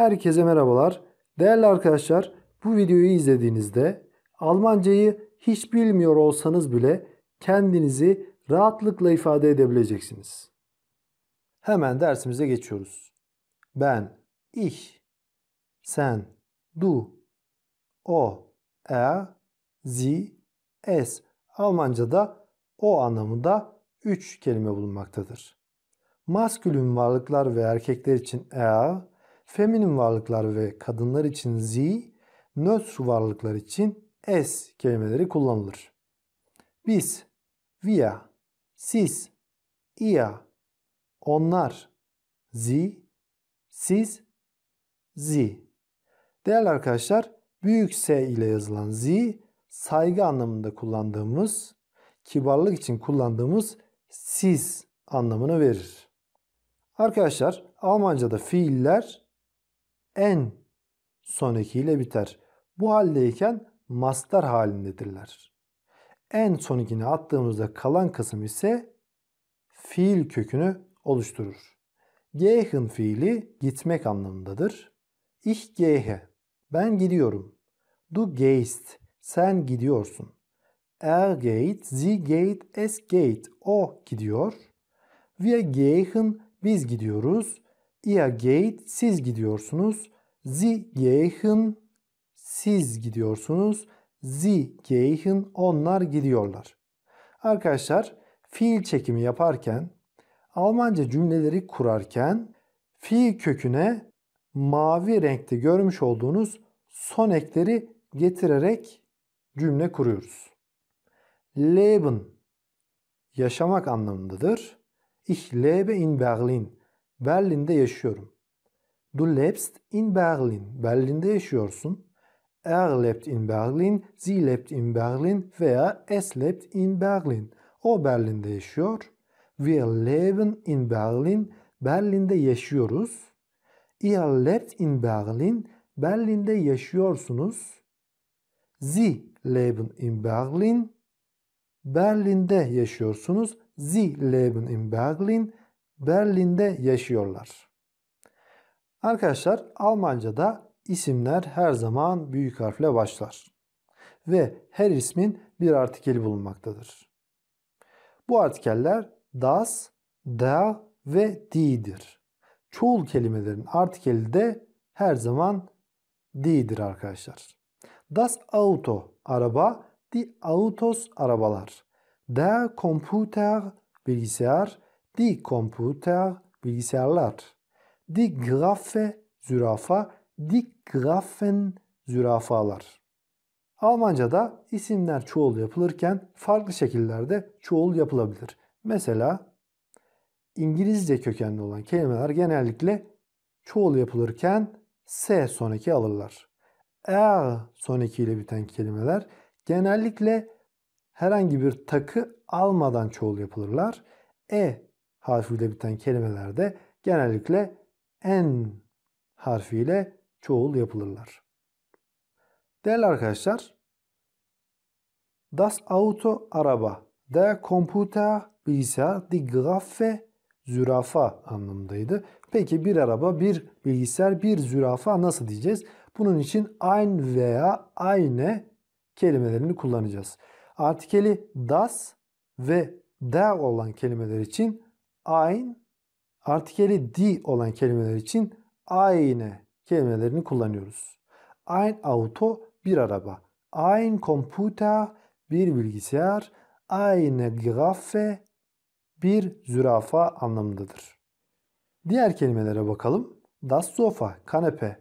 Herkese merhabalar. Değerli arkadaşlar bu videoyu izlediğinizde Almancayı hiç bilmiyor olsanız bile kendinizi rahatlıkla ifade edebileceksiniz. Hemen dersimize geçiyoruz. Ben, ich, sen, du, o, er, sie, es. Almanca'da o anlamında 3 kelime bulunmaktadır. Maskülün varlıklar ve erkekler için er, feminin varlıklar ve kadınlar için z, nötr varlıklar için s kelimeleri kullanılır. Biz, via, siz, ia, onlar, Z, siz, Z. Değerli arkadaşlar, büyük S ile yazılan Z, saygı anlamında kullandığımız, kibarlık için kullandığımız siz anlamını verir. Arkadaşlar, Almanca'da fiiller en sonrakiyle biter. Bu haldeyken mastar halindedirler. En sonakini attığımızda kalan kısım ise fiil kökünü oluşturur. Gehen fiili gitmek anlamındadır. Ich gehe. Ben gidiyorum. Du gehst. Sen gidiyorsun. Er geht, sie geht, es geht. O gidiyor. Wir gehen. Biz gidiyoruz. Ihr geht, siz gidiyorsunuz. Sie gehen, siz gidiyorsunuz. Sie gehen, onlar gidiyorlar. Arkadaşlar fiil çekimi yaparken, Almanca cümleleri kurarken fiil köküne mavi renkte görmüş olduğunuz son ekleri getirerek cümle kuruyoruz. Leben yaşamak anlamındadır. Ich lebe in Berlin. Berlin'de yaşıyorum. Du lebst in Berlin. Berlin'de yaşıyorsun. Er lebt in Berlin, sie lebt in Berlin veya es lebt in Berlin. O Berlin'de yaşıyor. Wir leben in Berlin. Berlin'de yaşıyoruz. Ihr lebt in Berlin. Berlin'de yaşıyorsunuz. Sie leben in Berlin. Berlin'de yaşıyorsunuz. Sie leben in Berlin. Berlin'de yaşıyorlar. Arkadaşlar Almanca'da isimler her zaman büyük harfle başlar ve her ismin bir artikeli bulunmaktadır. Bu artikeller das, der ve die'dir. Çoğul kelimelerin artikeli de her zaman die'dir arkadaşlar. Das Auto araba, die Autos arabalar. Der Computer bilgisayar, di komputer bilgisayarlar, di graffe zürafa, di grafen zürafalar. Almanca'da isimler çoğul yapılırken farklı şekillerde çoğul yapılabilir. Mesela İngilizce kökenli olan kelimeler genellikle çoğul yapılırken S son eki alırlar. Er son ekiyle biten kelimeler genellikle herhangi bir takı almadan çoğul yapılırlar. E harfiyle biten kelimelerde genellikle en harfiyle çoğul yapılırlar. Değerli arkadaşlar, das Auto araba, der Computer bilgisayar, die Giraffe zürafa anlamındaydı. Peki bir araba, bir bilgisayar, bir zürafa nasıl diyeceğiz? Bunun için ein veya eine kelimelerini kullanacağız. Artikeli das ve der olan kelimeler için ayn artikeli di olan kelimeler için ayne kelimelerini kullanıyoruz. Ein auto bir araba. Ein computer bir bilgisayar. Eine Giraffe bir zürafa anlamındadır. Diğer kelimelere bakalım. Das Sofa kanepe.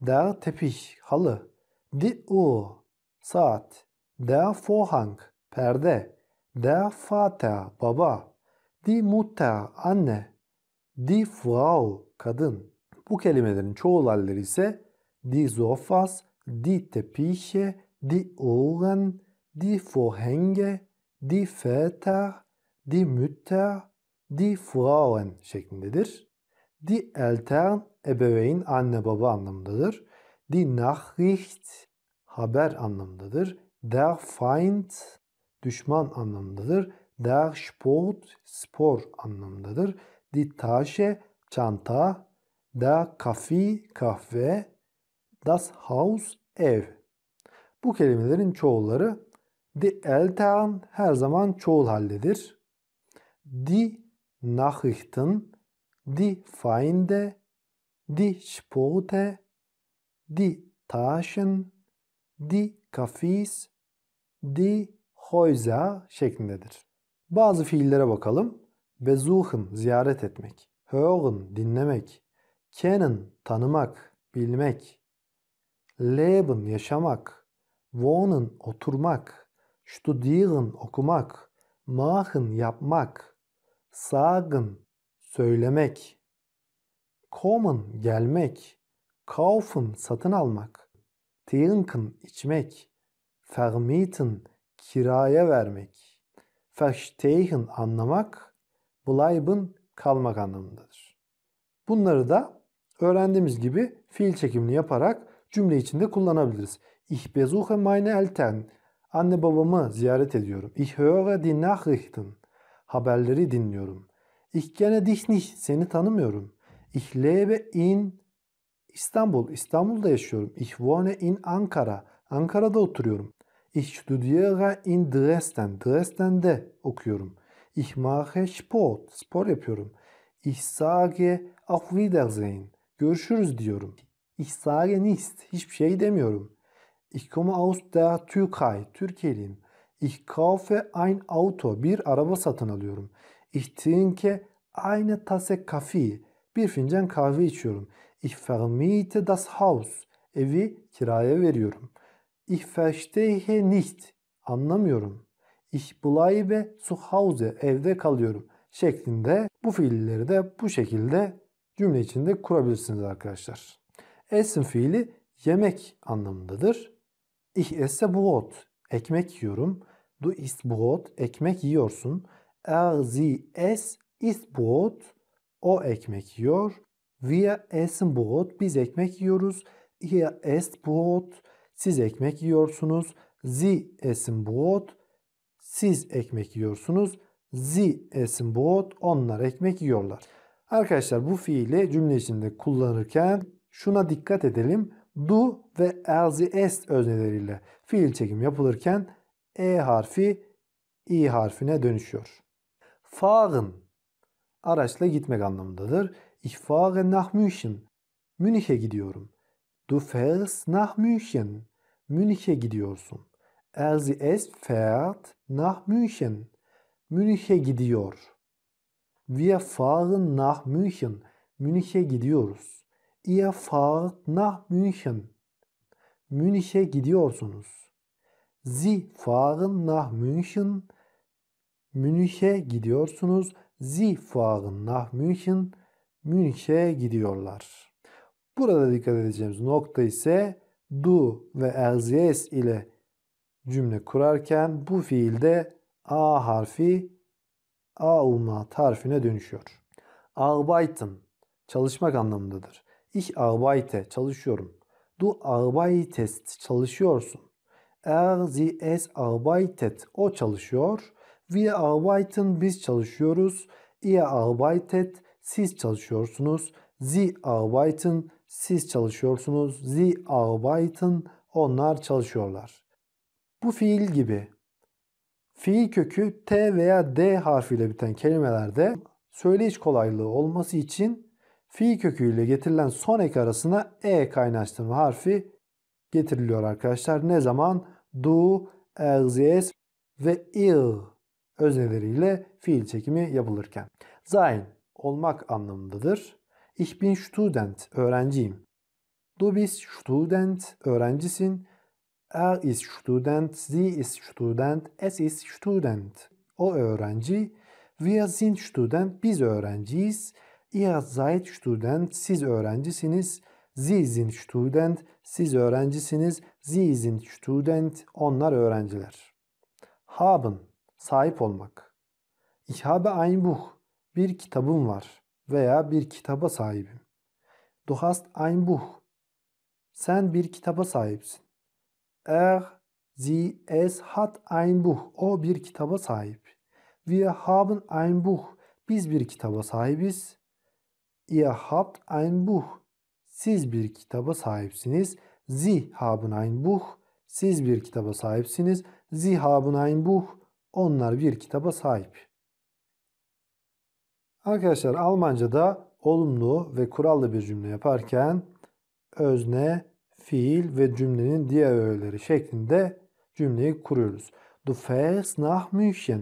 Der Teppich halı. Die Uhr saat. Der Vorhang perde. Der Vater baba. Die Mutter, anne. Die Frau, kadın. Bu kelimelerin çoğul halleri ise die Sofas, die Teppiche, die Ohren, die Vorhänge, die Väter, die Mütter, die Frauen şeklindedir. Die Eltern, ebeveyn, anne baba anlamındadır. Die Nachricht, haber anlamındadır. Der Feind, düşman anlamındadır. Der Sport spor anlamındadır. Die Tasche çanta, der Kaffee kahve, das Haus ev. Bu kelimelerin çoğulları die Eltern her zaman çoğul haldedir. Die Nachrichten, die Feinde, die Sporte, die Taschen, die Cafés, die Häuser şeklindedir. Bazı fiillere bakalım. Besuchen ziyaret etmek. Hören dinlemek. Kennen tanımak, bilmek. Leben yaşamak. Wohnen oturmak. Studieren okumak. Machen yapmak. Sagen söylemek. Kommen gelmek. Kaufen satın almak. Trinken içmek. Vermieten kiraya vermek verstehen anlamak, bleiben kalmak anlamındadır. Bunları da öğrendiğimiz gibi fiil çekimini yaparak cümle içinde kullanabiliriz. Ich besuche meine Eltern. Anne babamı ziyaret ediyorum. Ich höre die Nachrichten. Haberleri dinliyorum. Ich kenne dich nicht. Seni tanımıyorum. Ich lebe in İstanbul. İstanbul'da yaşıyorum. Ich wohne in Ankara. Ankara'da oturuyorum. Ich studiere in Dresden. Dresden'de okuyorum. Ich mache Sport. Spor yapıyorum. Ich sage auf Wiedersehen. Görüşürüz diyorum. Ich sage nichts. Hiçbir şey demiyorum. Ich komme aus der Türkei. Türkiye'liyim. Ich kaufe ein Auto. Bir araba satın alıyorum. Ich trinke eine Tasse Kaffee. Bir fincan kahve içiyorum. Ich vermiete das Haus. Evi kiraya veriyorum. Ich verstehe nicht. Anlamıyorum. Ich bleibe zu Hause. Evde kalıyorum. Şeklinde bu fiilleri de bu şekilde cümle içinde kurabilirsiniz arkadaşlar. Essen fiili yemek anlamındadır. Ich esse Brot. Ekmek yiyorum. Du isst Brot. Ekmek yiyorsun. Er, sie, es isst Brot. O ekmek yiyor. Wir essen Brot. Biz ekmek yiyoruz. Ihr esst Brot. Siz ekmek yiyorsunuz. Sie essen Brot. Siz ekmek yiyorsunuz. Sie essen Brot. Onlar ekmek yiyorlar. Arkadaşlar bu fiili cümle içinde kullanırken şuna dikkat edelim. Du ve er sie est özneleriyle fiil çekim yapılırken e harfi i harfine dönüşüyor. Fahren araçla gitmek anlamındadır. Ich fahre nach München. Münih'e gidiyorum. Du fährst nach München. Münih'e gidiyorsun. Er sie es fährt nach München. Münih'e gidiyor. Wir fahren nach München. Münih'e gidiyoruz. Ihr fahrt nach München. Münih'e gidiyorsunuz. Sie fahren nach München. Münih'e gidiyorsunuz. Sie fahren nach München. Münih'e gidiyorlar. Burada dikkat edeceğimiz nokta ise do ve as yes ile cümle kurarken bu fiilde a harfi a umlaut harfine dönüşüyor. Arbeiten çalışmak anlamındadır. Ich arbeite çalışıyorum. Du arbeitest çalışıyorsun. Er, sie, es arbeitet o çalışıyor. Wir arbeiten biz çalışıyoruz. Ihr arbeitet siz çalışıyorsunuz. Sie arbeiten siz çalışıyorsunuz. Sie arbeiten, onlar çalışıyorlar. Bu fiil gibi fiil kökü T veya D harfiyle biten kelimelerde söyleyiş kolaylığı olması için fiil köküyle getirilen son ek arasına E kaynaştırma harfi getiriliyor arkadaşlar. Ne zaman? Du, erzes ve il özneleriyle fiil çekimi yapılırken. Sein olmak anlamındadır. Ich bin Student, öğrenciyim. Du bist Student, öğrencisin. Er ist Student, sie ist Student, es ist Student. O öğrenci. Wir sind Student, biz öğrenciyiz. Ihr seid Student, siz öğrencisiniz. Sie sind Student, siz öğrencisiniz. Sie sind Student, onlar öğrenciler. Haben, sahip olmak. Ich habe ein Buch, bir kitabım var veya bir kitaba sahibim. Du hast ein Buch. Sen bir kitaba sahipsin. Er, sie, es hat ein Buch. O bir kitaba sahip. Wir haben ein Buch. Biz bir kitaba sahibiz. Ihr habt ein Buch. Siz bir kitaba sahipsiniz. Sie haben ein Buch. Siz bir kitaba sahipsiniz. Sie haben ein Buch. Onlar bir kitaba sahip. Arkadaşlar Almanca'da olumlu ve kurallı bir cümle yaparken özne, fiil ve cümlenin diğer öğeleri şeklinde cümleyi kuruyoruz. Du fährst nach München.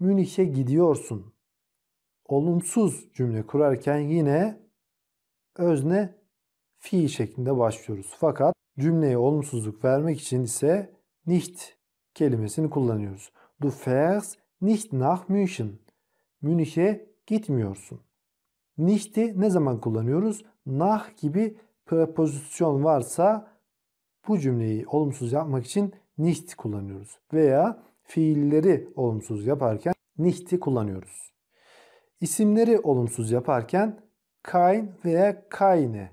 Münih'e gidiyorsun. Olumsuz cümle kurarken yine özne, fiil şeklinde başlıyoruz. Fakat cümleye olumsuzluk vermek için ise nicht kelimesini kullanıyoruz. Du fährst nicht nach München. Münih'e gitmiyorsun. Nicht'i ne zaman kullanıyoruz? Nah gibi prepozisyon varsa bu cümleyi olumsuz yapmak için nicht kullanıyoruz. Veya fiilleri olumsuz yaparken nicht'i kullanıyoruz. İsimleri olumsuz yaparken kein veya keine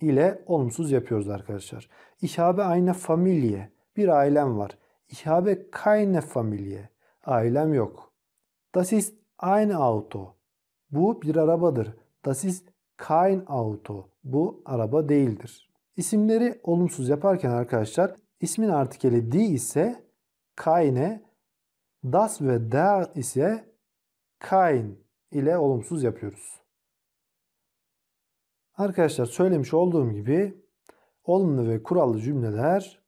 ile olumsuz yapıyoruz arkadaşlar. Ich habe eine Familie. Bir ailem var. Ich habe keine Familie. Ailem yok. Das ist ein Auto. Bu bir arabadır. Das ist kein Auto. Bu araba değildir. İsimleri olumsuz yaparken arkadaşlar ismin artikeli di ise keine, das ve der ise kein ile olumsuz yapıyoruz. Arkadaşlar söylemiş olduğum gibi olumlu ve kurallı cümleler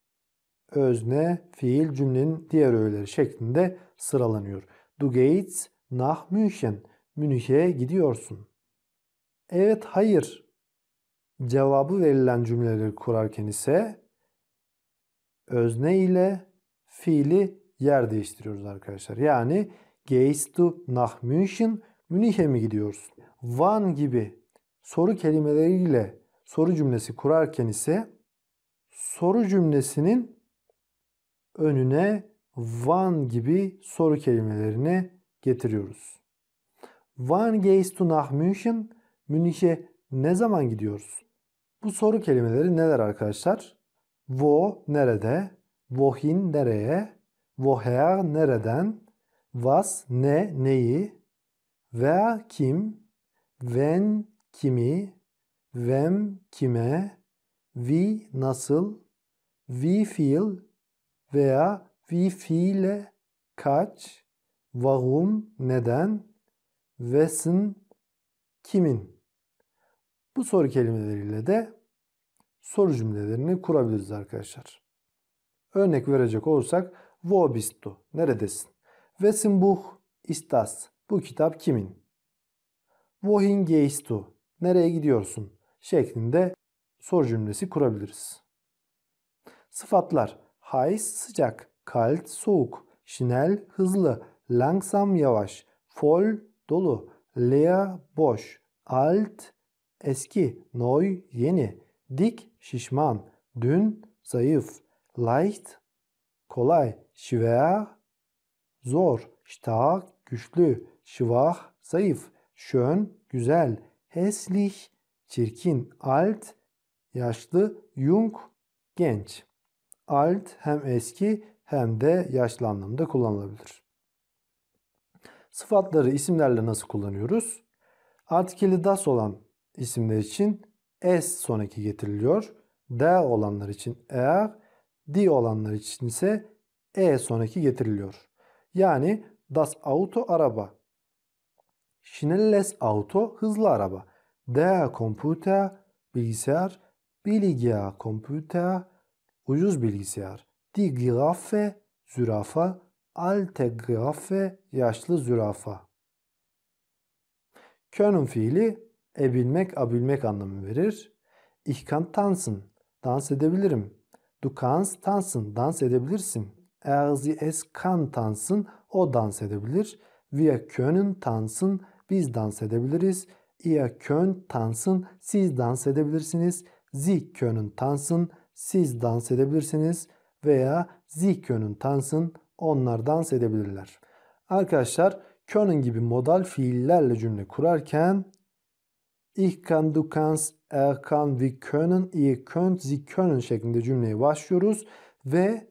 özne, fiil, cümlenin diğer öğeleri şeklinde sıralanıyor. Du gehst Nach München, Münih'e gidiyorsun. Evet, hayır. Cevabı verilen cümleleri kurarken ise özne ile fiili yer değiştiriyoruz arkadaşlar. Yani gehst du nach München, Münih'e mi gidiyorsun? Van gibi soru kelimeleriyle soru cümlesi kurarken ise soru cümlesinin önüne van gibi soru kelimelerini getiriyoruz. Wann gehst du nach München? Münih'e ne zaman gidiyoruz? Bu soru kelimeleri neler arkadaşlar? Wo nerede? Wohin nereye? Woher nereden? Was ne neyi? Wer kim? Wen kimi? Wem kime? Wie nasıl? Wie viel? Veya wie viele? Kaç? Vahum neden? Vesin kimin? Bu soru kelimeleriyle de soru cümlelerini kurabiliriz arkadaşlar. Örnek verecek olursak Wo bist du? Neredesin? Wessen Buch ist das? Bu kitap kimin? Wohin gehst du? Nereye gidiyorsun? Şeklinde soru cümlesi kurabiliriz. Sıfatlar heiß sıcak, kalt soğuk, şinel hızlı, langsam yavaş, voll dolu, leer boş, alt eski, neu yeni, dik şişman, dün zayıf, leicht kolay, schwer zor, stark güçlü, schwach zayıf, schön güzel, hässlich çirkin, alt yaşlı, jung genç. Alt hem eski hem de yaşlı anlamda kullanılabilir. Sıfatları isimlerle nasıl kullanıyoruz? Artikeli das olan isimler için s sonraki getiriliyor. D olanlar için er, di olanlar için ise e sonraki getiriliyor. Yani das auto araba. Schnelles auto hızlı araba. Der computer bilgisayar. Bilgiya computer ucuz bilgisayar. Die Giraffe zürafa Alte Grafe yaşlı zürafa. Können fiili ebilmek, abilmek anlamı verir. Ich kann tanzen, dans edebilirim. Du kannst tanzen, dans edebilirsin. Er, sie, es kann tanzen, o dans edebilir. Wir können tanzen, biz dans edebiliriz. Ihr könnt tanzen, siz dans edebilirsiniz. Sie können tanzen, siz dans edebilirsiniz. Veya sie können tanzen, onlar dans edebilirler. Arkadaşlar können gibi modal fiillerle cümle kurarken ich kann, du kannst, er kann, wir können, ihr könnt, sie können şeklinde cümleye başlıyoruz ve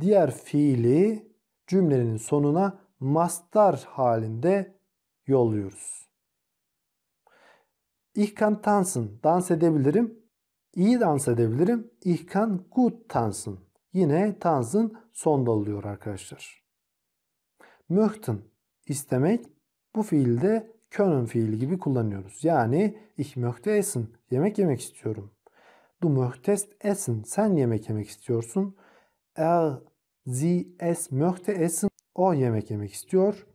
diğer fiili cümlenin sonuna mastar halinde yolluyoruz. Ich kann tanzen, dans edebilirim. İyi dans edebilirim. Ich kann gut tanzen, yine tanzın son oluyor arkadaşlar. Möchten istemek bu fiilde können fiili gibi kullanıyoruz. Yani ich möchte essen yemek yemek istiyorum. Du möchtest essen sen yemek yemek istiyorsun. Er, sie, es möchte essen o yemek yemek istiyor.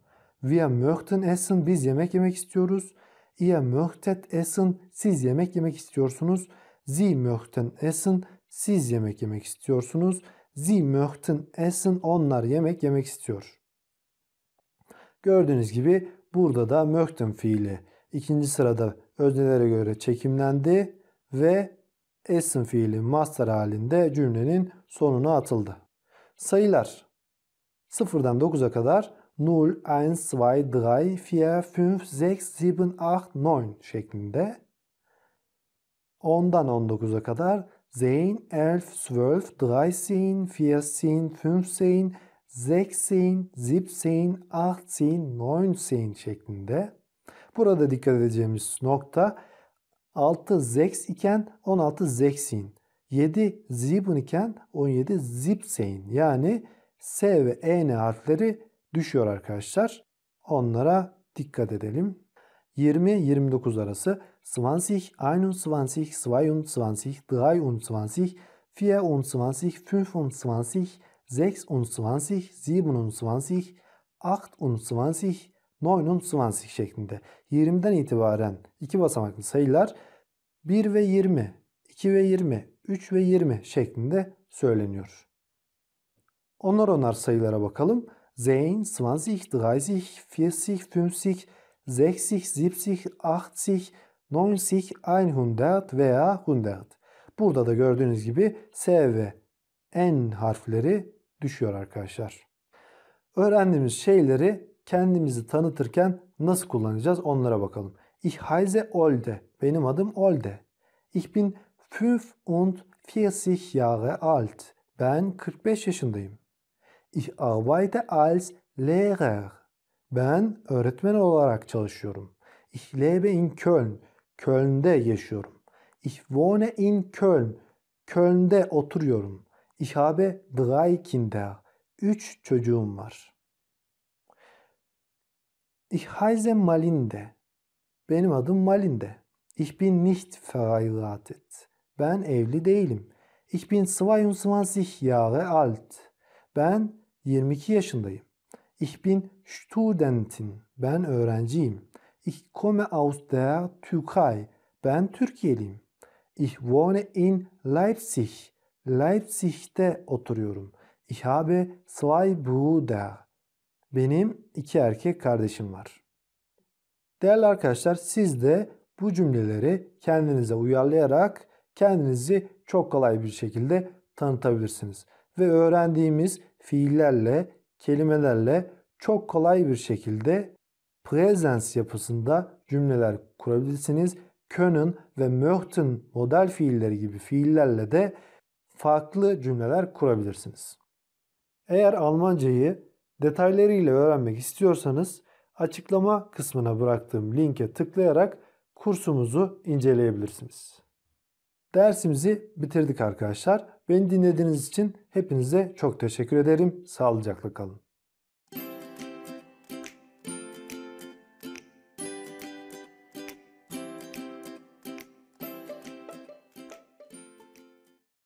Wir möchten essen biz yemek yemek istiyoruz. Ihr möchtet essen siz yemek yemek istiyorsunuz. Sie möchten essen siz yemek yemek istiyorsunuz. Sie möchten essen. Onlar yemek yemek istiyor. Gördüğünüz gibi burada da möchten fiili ikinci sırada öznelere göre çekimlendi ve essen fiili master halinde cümlenin sonuna atıldı. Sayılar 0'dan 9'a kadar 0, 1, 2, 3, 4, 5, 6, 7, 8, 9 şeklinde 10'dan 19'a kadar 10, 11, 12, 13, 14, 15, 16, 17, 18, 19 şeklinde. Burada dikkat edeceğimiz nokta 6 zex iken 16 zexin, 7 zibun iken 17 zipsein. Yani S ve EN harfleri düşüyor arkadaşlar. Onlara dikkat edelim. 20-29 arası 20, 21, 22, 23, 24, 25, 26, 27, 28, 29 şeklinde 20'den itibaren iki basamaklı sayılar 1 ve 20, 2 ve 20, 3 ve 20 şeklinde söyleniyor. Onlar onar sayılara bakalım. 10, 20, 30, 40, 50, 50, 60, 70, 80, non sich 100 veya hundert. Burada da gördüğünüz gibi S ve N harfleri düşüyor arkadaşlar. Öğrendiğimiz şeyleri kendimizi tanıtırken nasıl kullanacağız onlara bakalım. Ich heiße Olde. Benim adım Olde. Ich bin 45 Jahre alt. Ben 45 yaşındayım. Ich arbeite als Lehrer. Ben öğretmen olarak çalışıyorum. Ich lebe in Köln. Köln'de yaşıyorum. Ich wohne in Köln. Köln'de oturuyorum. Ich habe drei Kinder. Üç çocuğum var. Ich heiße Malinde. Benim adım Malinde. Ich bin nicht verheiratet. Ben evli değilim. Ich bin 22 Jahre alt. Ben 22 yaşındayım. Ich bin Studentin. Ben öğrenciyim. Ich komme aus der Türkei. Ben Türkiye'liyim. Ich wohne in Leipzig. Leipzig'te oturuyorum. Ich habe zwei Brüder. Benim iki erkek kardeşim var. Değerli arkadaşlar siz de bu cümleleri kendinize uyarlayarak kendinizi çok kolay bir şekilde tanıtabilirsiniz. Ve öğrendiğimiz fiillerle, kelimelerle çok kolay bir şekilde Presence yapısında cümleler kurabilirsiniz. Können ve möchten model fiilleri gibi fiillerle de farklı cümleler kurabilirsiniz. Eğer Almancayı detaylarıyla öğrenmek istiyorsanız açıklama kısmına bıraktığım linke tıklayarak kursumuzu inceleyebilirsiniz. Dersimizi bitirdik arkadaşlar. Beni dinlediğiniz için hepinize çok teşekkür ederim. Sağlıcakla kalın.